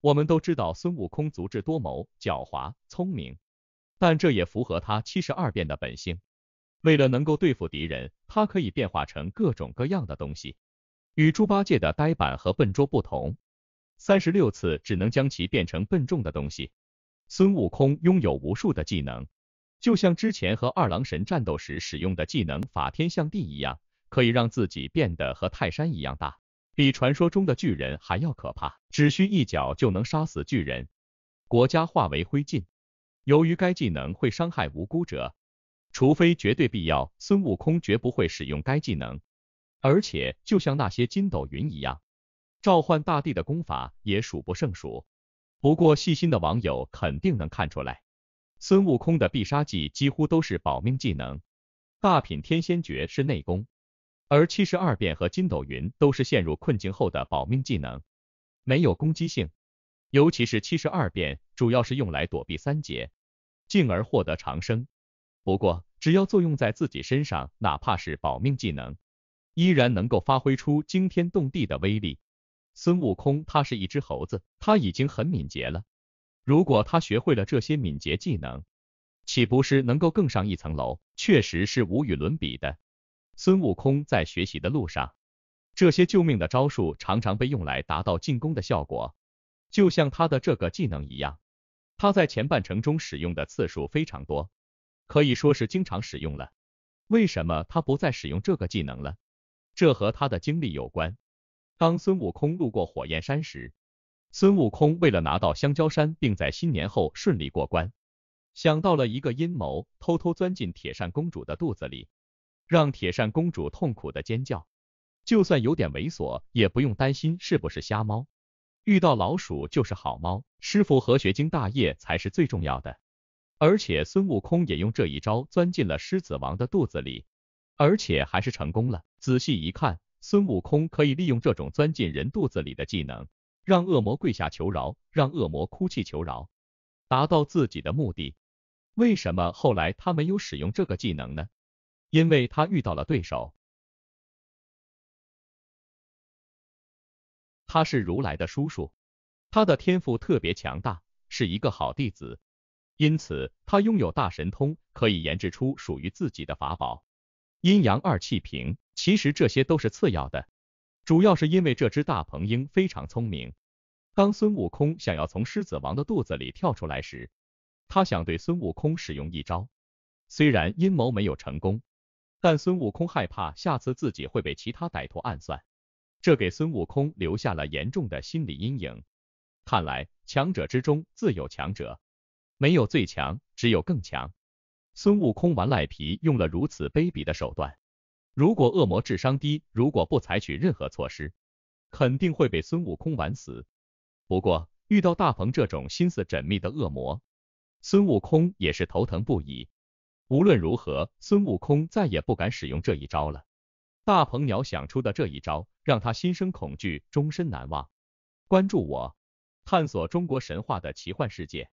我们都知道孙悟空足智多谋、狡猾、聪明，但这也符合他七十二变的本性。为了能够对付敌人，他可以变化成各种各样的东西。与猪八戒的呆板和笨拙不同，三十六次只能将其变成笨重的东西。孙悟空拥有无数的技能，就像之前和二郎神战斗时使用的技能法天象地一样，可以让自己变得和泰山一样大。比传说中的巨人还要可怕，只需一脚就能杀死巨人，国家化为灰烬。由于该技能会伤害无辜者，除非绝对必要，孙悟空绝不会使用该技能。而且，就像那些筋斗云一样，召唤大地的功法也数不胜数。不过，细心的网友肯定能看出来，孙悟空的必杀技几乎都是保命技能。大品天仙诀是内功。而七十二变和筋斗云都是陷入困境后的保命技能，没有攻击性。尤其是七十二变，主要是用来躲避三劫，进而获得长生。不过，只要作用在自己身上，哪怕是保命技能，依然能够发挥出惊天动地的威力。孙悟空他是一只猴子，他已经很敏捷了。如果他学会了这些敏捷技能，岂不是能够更上一层楼？确实是无与伦比的。孙悟空在学习的路上，这些救命的招数常常被用来达到进攻的效果，就像他的这个技能一样，他在前半程中使用的次数非常多，可以说是经常使用了。为什么他不再使用这个技能了？这和他的经历有关。当孙悟空路过火焰山时，孙悟空为了拿到香蕉山，并在新年后顺利过关，想到了一个阴谋，偷偷钻进铁扇公主的肚子里。让铁扇公主痛苦的尖叫，就算有点猥琐，也不用担心是不是瞎猫。遇到老鼠就是好猫，师傅和学精大业才是最重要的。而且孙悟空也用这一招钻进了狮子王的肚子里，而且还是成功了。仔细一看，孙悟空可以利用这种钻进人肚子里的技能，让恶魔跪下求饶，让恶魔哭泣求饶，达到自己的目的。为什么后来他没有使用这个技能呢？因为他遇到了对手，他是如来的叔叔，他的天赋特别强大，是一个好弟子，因此他拥有大神通，可以研制出属于自己的法宝阴阳二气瓶。其实这些都是次要的，主要是因为这只大鹏鹰非常聪明。当孙悟空想要从狮子王的肚子里跳出来时，他想对孙悟空使用一招，虽然阴谋没有成功。但孙悟空害怕下次自己会被其他歹徒暗算，这给孙悟空留下了严重的心理阴影。看来强者之中自有强者，没有最强，只有更强。孙悟空玩赖皮用了如此卑鄙的手段，如果恶魔智商低，如果不采取任何措施，肯定会被孙悟空玩死。不过遇到大鹏这种心思缜密的恶魔，孙悟空也是头疼不已。无论如何，孙悟空再也不敢使用这一招了。大鹏鸟想出的这一招，让他心生恐惧，终身难忘。关注我，探索中国神话的奇幻世界。